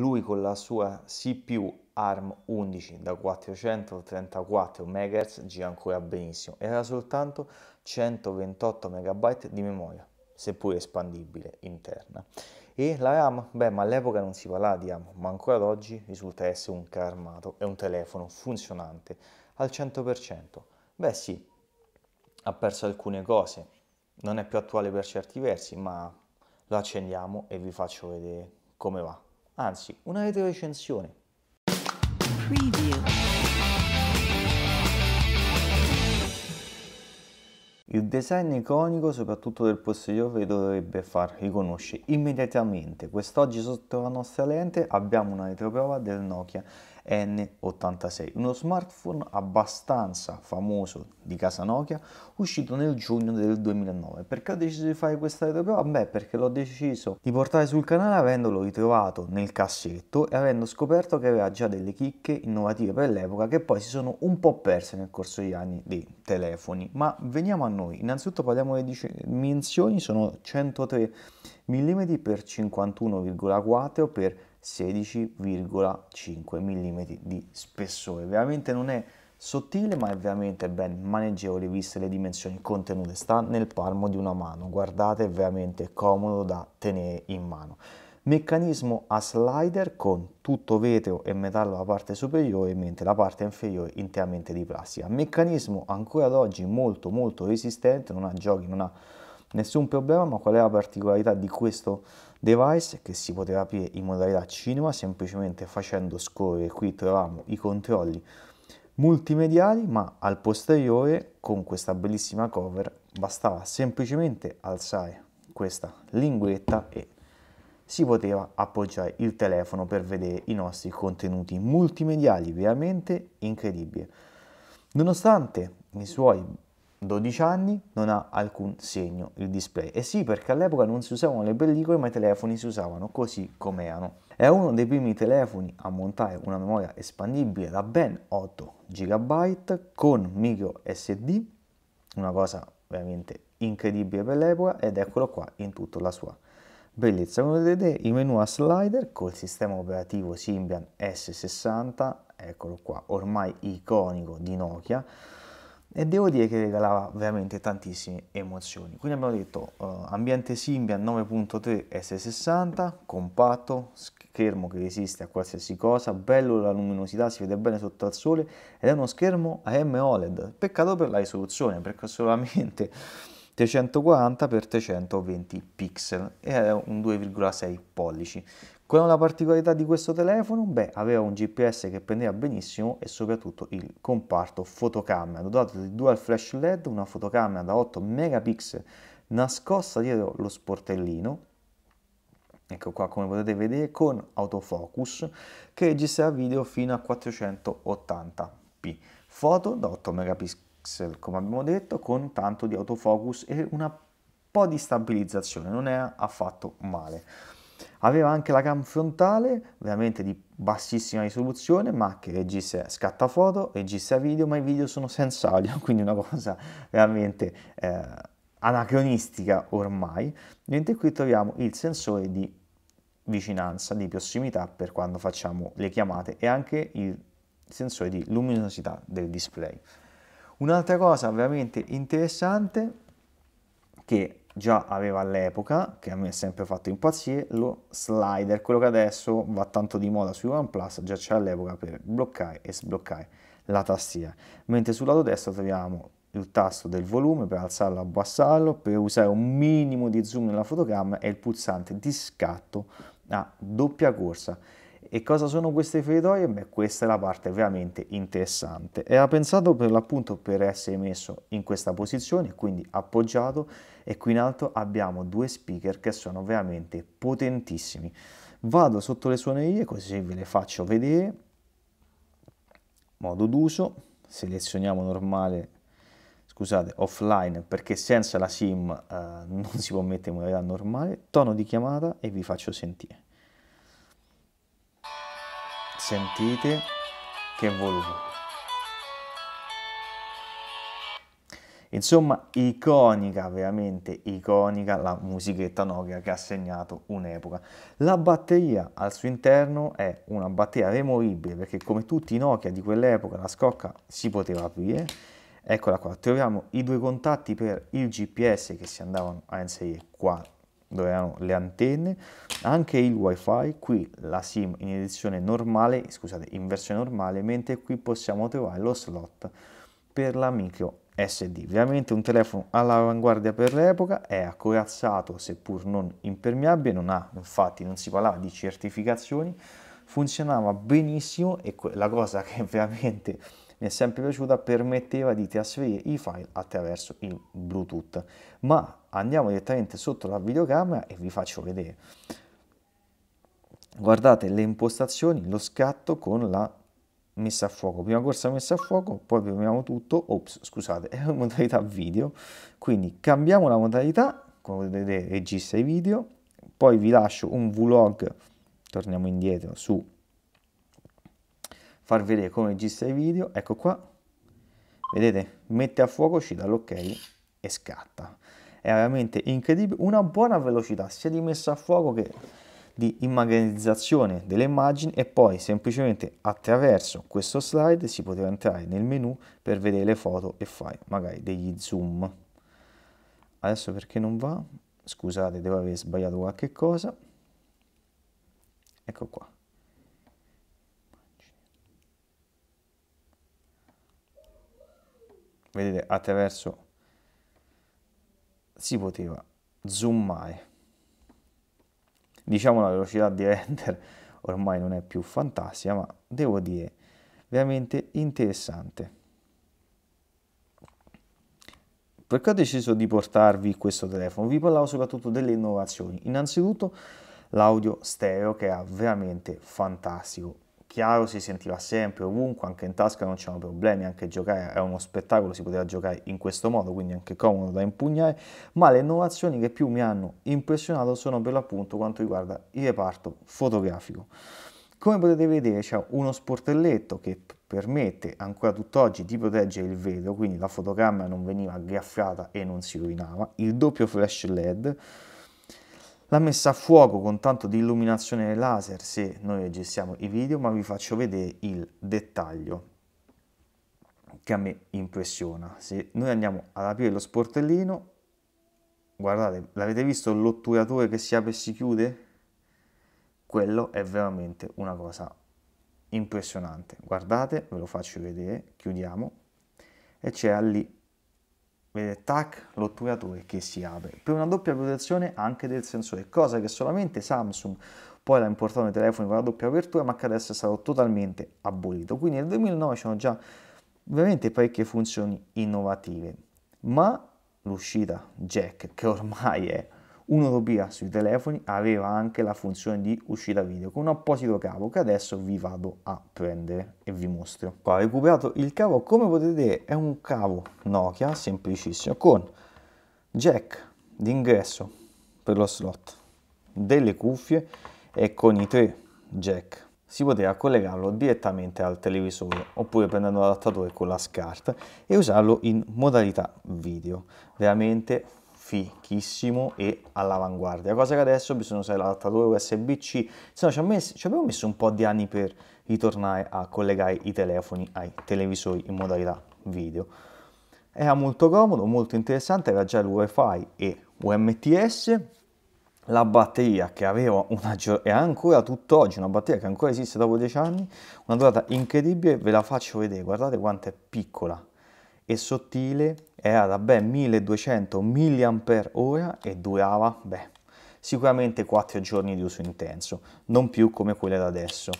Lui con la sua CPU ARM 11 da 434 MHz gira ancora benissimo era soltanto 128 MB di memoria, seppur espandibile interna. E la RAM? Beh, ma all'epoca non si parlava di RAM, ma ancora ad oggi risulta essere un car e un telefono funzionante al 100%. Beh sì, ha perso alcune cose, non è più attuale per certi versi, ma lo accendiamo e vi faccio vedere come va anzi una retrorecensione. Preview. Il design iconico, soprattutto del posteriore, dovrebbe far riconoscere immediatamente. Quest'oggi sotto la nostra lente abbiamo una retroprova del Nokia N86, uno smartphone abbastanza famoso di casa Nokia, uscito nel giugno del 2009. Perché ho deciso di fare questa retroprova? Beh, perché l'ho deciso di portare sul canale avendolo ritrovato nel cassetto e avendo scoperto che aveva già delle chicche innovative per l'epoca che poi si sono un po' perse nel corso degli anni dei telefoni. Ma veniamo a noi, innanzitutto parliamo delle dimensioni, sono 103 mm x 51,4 per 16,5 mm di spessore. Veramente non è sottile ma è veramente ben maneggevole viste le dimensioni contenute, sta nel palmo di una mano, guardate è veramente comodo da tenere in mano. Meccanismo a slider con tutto vetro e metallo la parte superiore mentre la parte inferiore interamente di plastica. Meccanismo ancora ad oggi molto molto resistente, non ha giochi, non ha Nessun problema, ma qual è la particolarità di questo device? Che si poteva aprire in modalità cinema semplicemente facendo scorrere, qui troviamo i controlli multimediali, ma al posteriore con questa bellissima cover bastava semplicemente alzare questa linguetta e si poteva appoggiare il telefono per vedere i nostri contenuti multimediali, veramente incredibile. Nonostante i suoi 12 anni non ha alcun segno il display. E eh sì, perché all'epoca non si usavano le pellicole, ma i telefoni si usavano così come erano. È uno dei primi telefoni a montare una memoria espandibile da ben 8 GB con micro SD, una cosa veramente incredibile per l'epoca ed eccolo qua in tutta la sua bellezza. Come vedete il menu a slider col sistema operativo Symbian S60, eccolo qua, ormai iconico di Nokia e devo dire che regalava veramente tantissime emozioni. Quindi abbiamo detto uh, ambiente Symbian 9.3 S60, compatto, schermo che resiste a qualsiasi cosa, bello la luminosità, si vede bene sotto al sole ed è uno schermo AM OLED. Peccato per la risoluzione perché solamente 340x320 pixel e un 2,6 pollici. Qual è la particolarità di questo telefono? Beh, aveva un GPS che prendeva benissimo e soprattutto il comparto fotocamera, dotato di dual flash LED, una fotocamera da 8 megapixel nascosta dietro lo sportellino, ecco qua come potete vedere, con autofocus che registra video fino a 480p, foto da 8 megapixel come abbiamo detto, con tanto di autofocus e un po' di stabilizzazione, non è affatto male. Aveva anche la cam frontale, veramente di bassissima risoluzione, ma che registra scatta foto, registra video, ma i video sono senza audio, quindi una cosa veramente eh, anacronistica ormai. Mentre qui troviamo il sensore di vicinanza, di prossimità per quando facciamo le chiamate e anche il sensore di luminosità del display. Un'altra cosa veramente interessante che già aveva all'epoca, che a me è sempre fatto impazzire, lo slider, quello che adesso va tanto di moda su OnePlus, già c'è all'epoca per bloccare e sbloccare la tastiera. Mentre sul lato destro troviamo il tasto del volume per alzarlo e abbassarlo, per usare un minimo di zoom nella fotocamera e il pulsante di scatto a doppia corsa e cosa sono queste feritoie? Beh, questa è la parte veramente interessante. Era pensato per l'appunto per essere messo in questa posizione, quindi appoggiato, e qui in alto abbiamo due speaker che sono veramente potentissimi. Vado sotto le suonerie così ve le faccio vedere. Modo d'uso, selezioniamo normale, scusate, offline, perché senza la SIM eh, non si può mettere in modalità normale, tono di chiamata e vi faccio sentire sentite che volume. Insomma, iconica, veramente iconica la musichetta Nokia che ha segnato un'epoca. La batteria al suo interno è una batteria removibile perché come tutti i Nokia di quell'epoca la scocca si poteva aprire. Eccola qua, troviamo i due contatti per il GPS che si andavano a inserire qua dove erano le antenne, anche il wifi, qui la SIM in edizione normale, scusate, in versione normale, mentre qui possiamo trovare lo slot per la micro SD. Ovviamente un telefono all'avanguardia per l'epoca, è accorazzato seppur non impermeabile, non ha, infatti non si parlava di certificazioni, funzionava benissimo e la cosa che veramente mi è sempre piaciuta, permetteva di trasferire i file attraverso il Bluetooth. Ma andiamo direttamente sotto la videocamera e vi faccio vedere. Guardate le impostazioni, lo scatto con la messa a fuoco, prima corsa messa a fuoco, poi premiamo tutto, ops scusate, è una modalità video, quindi cambiamo la modalità, come potete vedere registra i video, poi vi lascio un vlog, torniamo indietro su far vedere come registra i video, ecco qua, vedete, mette a fuoco, ci dà l'ok e scatta. È veramente incredibile, una buona velocità sia di messa a fuoco che di immagazzinizzazione delle immagini e poi semplicemente attraverso questo slide si poteva entrare nel menu per vedere le foto e fare magari degli zoom. Adesso perché non va? Scusate, devo aver sbagliato qualche cosa. Ecco qua. vedete attraverso si poteva zoomare diciamo la velocità di render ormai non è più fantastica ma devo dire veramente interessante perché ho deciso di portarvi questo telefono vi parlavo soprattutto delle innovazioni innanzitutto l'audio stereo che è veramente fantastico chiaro si sentiva sempre ovunque, anche in tasca non c'erano problemi, anche giocare era uno spettacolo, si poteva giocare in questo modo, quindi anche comodo da impugnare, ma le innovazioni che più mi hanno impressionato sono per l'appunto quanto riguarda il reparto fotografico. Come potete vedere c'è uno sportelletto che permette ancora tutt'oggi di proteggere il vetro, quindi la fotocamera non veniva graffiata e non si rovinava, il doppio flash LED, la messa a fuoco con tanto di illuminazione laser se noi gestiamo i video, ma vi faccio vedere il dettaglio che a me impressiona. Se noi andiamo ad aprire lo sportellino, guardate, l'avete visto l'otturatore che si apre e si chiude? Quello è veramente una cosa impressionante. Guardate, ve lo faccio vedere, chiudiamo e c'è lì Vedete, tac, l'otturatore che si apre. Per una doppia protezione anche del sensore, cosa che solamente Samsung poi l'ha importato nei telefoni con la doppia apertura, ma che adesso è stato totalmente abolito. Quindi nel 2009 c'erano già veramente parecchie funzioni innovative, ma l'uscita jack, che ormai è un'utopia sui telefoni aveva anche la funzione di uscita video con un apposito cavo che adesso vi vado a prendere e vi mostro. Qua ho recuperato il cavo, come potete vedere è un cavo Nokia semplicissimo con jack d'ingresso per lo slot, delle cuffie e con i tre jack si poteva collegarlo direttamente al televisore oppure prendendo l'adattatore con la SCART e usarlo in modalità video. Veramente fichissimo e all'avanguardia, cosa che adesso bisogna usare l'adattatore USB-C, se no ci, ci abbiamo messo un po' di anni per ritornare a collegare i telefoni ai televisori in modalità video. Era molto comodo, molto interessante, era già il WiFi e UMTS, la batteria che aveva una è ancora tutt'oggi una batteria che ancora esiste dopo 10 anni, una durata incredibile, ve la faccio vedere, guardate quanto è piccola e sottile era da ben 1200 mAh e durava, beh, sicuramente 4 giorni di uso intenso, non più come quelle da adesso.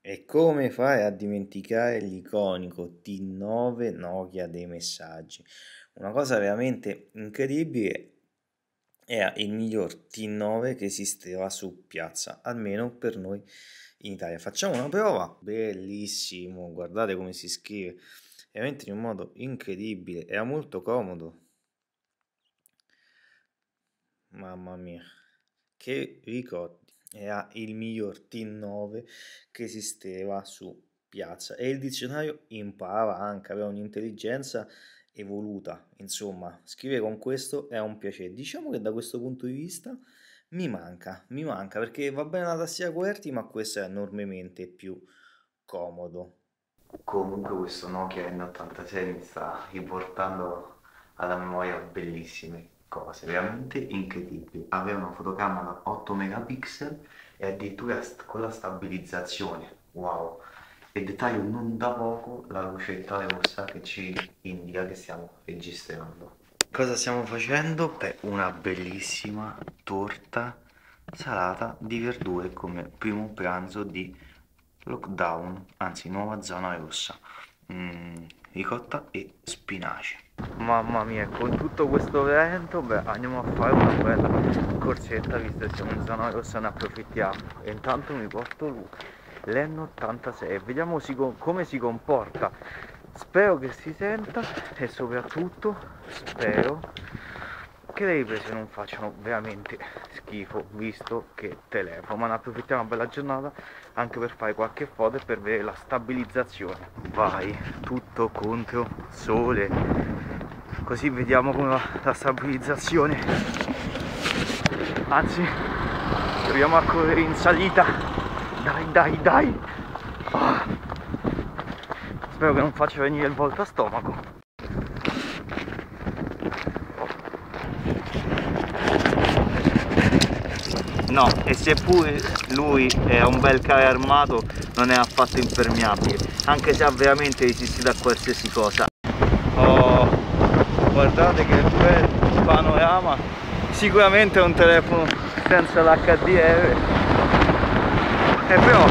E come fare a dimenticare l'iconico T9 Nokia dei messaggi? Una cosa veramente incredibile era il miglior T9 che esisteva su piazza, almeno per noi in Italia. Facciamo una prova, bellissimo, guardate come si scrive, veramente in un modo incredibile, era molto comodo. Mamma mia, che ricordi, era il miglior T9 che esisteva su piazza e il dizionario imparava anche, aveva un'intelligenza evoluta, insomma, scrivere con questo è un piacere. Diciamo che da questo punto di vista mi manca, mi manca perché va bene la tastiera QWERTY ma questo è enormemente più comodo. Comunque questo Nokia N86 mi sta riportando alla memoria bellissime cose, veramente incredibili. Aveva una fotocamera 8 megapixel e addirittura con la stabilizzazione, wow! E dettaglio non da poco la lucetta rossa che ci indica che stiamo registrando. Cosa stiamo facendo? Beh, una bellissima torta salata di verdure come primo pranzo di lockdown, anzi nuova zona rossa, mm, ricotta e spinaci. Mamma mia, con tutto questo vento, beh, andiamo a fare una bella corsetta, visto che siamo in zona rossa, ne approfittiamo. E intanto mi porto l'N86, vediamo si, come si comporta spero che si senta e soprattutto spero che le riprese non facciano veramente schifo visto che telefono ma ne approfittiamo una bella giornata anche per fare qualche foto e per vedere la stabilizzazione vai tutto contro sole così vediamo come va la stabilizzazione anzi proviamo a correre in salita dai dai dai spero che non faccia venire il volto a stomaco no e seppur lui è un bel carro armato non è affatto impermeabile anche se ha veramente resistito a qualsiasi cosa oh, guardate che bel panorama sicuramente è un telefono senza l'HDR e però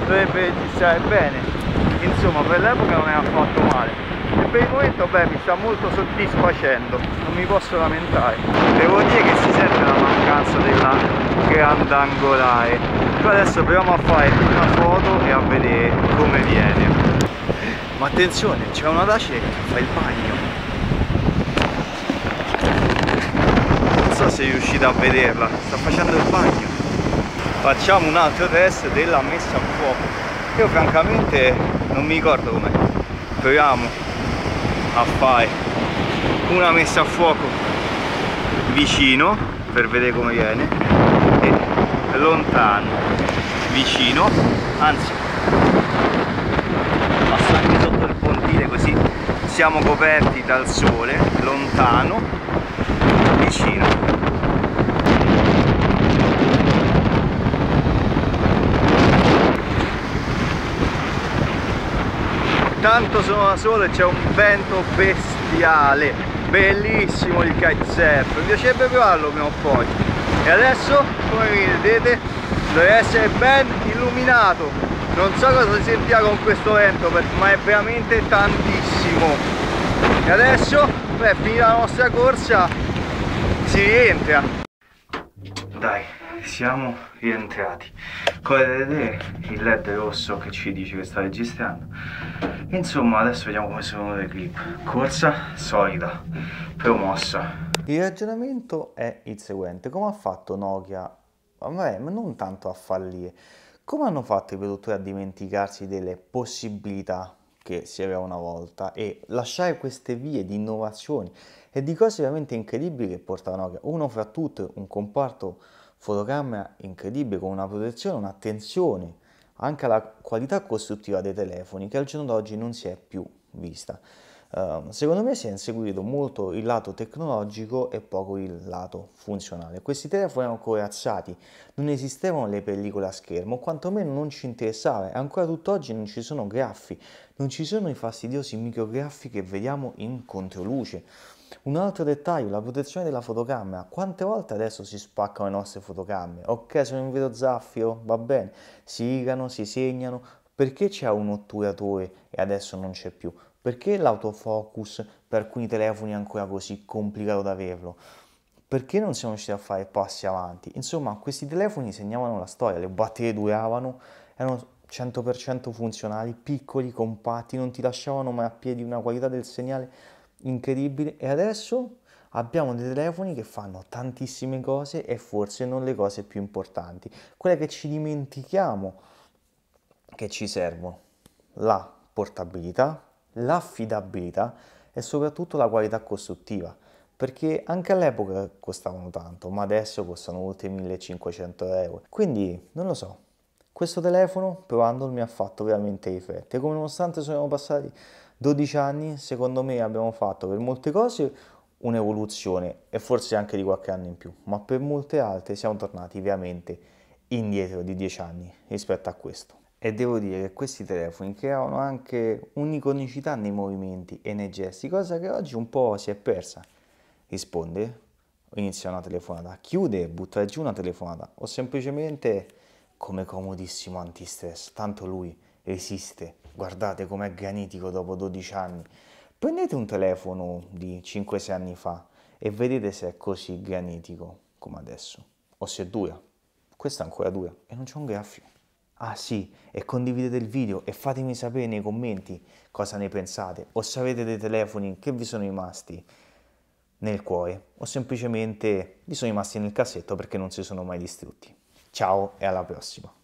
dovrebbe registrare bene insomma per l'epoca non era affatto male e per il momento beh mi sta molto soddisfacendo non mi posso lamentare devo dire che si sente la mancanza della grandangolare però adesso proviamo a fare una foto e a vedere come viene ma attenzione c'è una dace che fa il bagno non so se riuscite a vederla sta facendo il bagno facciamo un altro test della messa a fuoco io francamente non mi ricordo com'è proviamo a fare una messa a fuoco vicino per vedere come viene e lontano vicino anzi passando sotto il pontile così siamo coperti dal sole lontano vicino intanto sono da solo e c'è un vento bestiale bellissimo il kitesurf mi piacerebbe provarlo prima o poi e adesso come vedete deve essere ben illuminato non so cosa si sentirà con questo vento ma è veramente tantissimo e adesso beh finita la nostra corsa si rientra dai siamo rientrati come vedete il led rosso che ci dice che sta registrando insomma adesso vediamo come sono le clip corsa solida promossa il ragionamento è il seguente come ha fatto Nokia Vabbè, ma non tanto a fallire come hanno fatto i produttori a dimenticarsi delle possibilità che si aveva una volta e lasciare queste vie di innovazioni e di cose veramente incredibili che portavano Nokia uno fra tutti un comparto fotocamera incredibile con una protezione, un'attenzione anche alla qualità costruttiva dei telefoni che al giorno d'oggi non si è più vista. Uh, secondo me si è inseguito molto il lato tecnologico e poco il lato funzionale. Questi telefoni erano corazzati, non esistevano le pellicole a schermo, quantomeno non ci interessava, e ancora tutt'oggi non ci sono graffi, non ci sono i fastidiosi micrograffi che vediamo in controluce un altro dettaglio, la protezione della fotocamera. Quante volte adesso si spaccano le nostre fotocamere? Ok, sono in video zaffiro, va bene, si rigano, si segnano. Perché c'è un otturatore e adesso non c'è più? Perché l'autofocus per alcuni telefoni è ancora così complicato da averlo? Perché non siamo riusciti a fare passi avanti? Insomma, questi telefoni segnavano la storia, le batterie duravano, erano 100% funzionali, piccoli, compatti, non ti lasciavano mai a piedi una qualità del segnale incredibile e adesso abbiamo dei telefoni che fanno tantissime cose e forse non le cose più importanti, quelle che ci dimentichiamo che ci servono, la portabilità, l'affidabilità e soprattutto la qualità costruttiva, perché anche all'epoca costavano tanto, ma adesso costano oltre 1500 euro, quindi non lo so. Questo telefono, provandolo, mi ha fatto veramente riflettere, come nonostante sono passati 12 anni, secondo me abbiamo fatto per molte cose un'evoluzione e forse anche di qualche anno in più, ma per molte altre siamo tornati ovviamente indietro di 10 anni rispetto a questo. E devo dire che questi telefoni creavano anche un'iconicità nei movimenti e nei gesti, cosa che oggi un po' si è persa. Risponde, inizia una telefonata, chiude, butta giù una telefonata o semplicemente come comodissimo antistress, tanto lui resiste guardate com'è granitico dopo 12 anni. Prendete un telefono di 5-6 anni fa e vedete se è così granitico come adesso, o se dura. Questa ancora dura e non c'è un graffio. Ah sì, e condividete il video e fatemi sapere nei commenti cosa ne pensate, o se avete dei telefoni che vi sono rimasti nel cuore, o semplicemente vi sono rimasti nel cassetto perché non si sono mai distrutti. Ciao e alla prossima!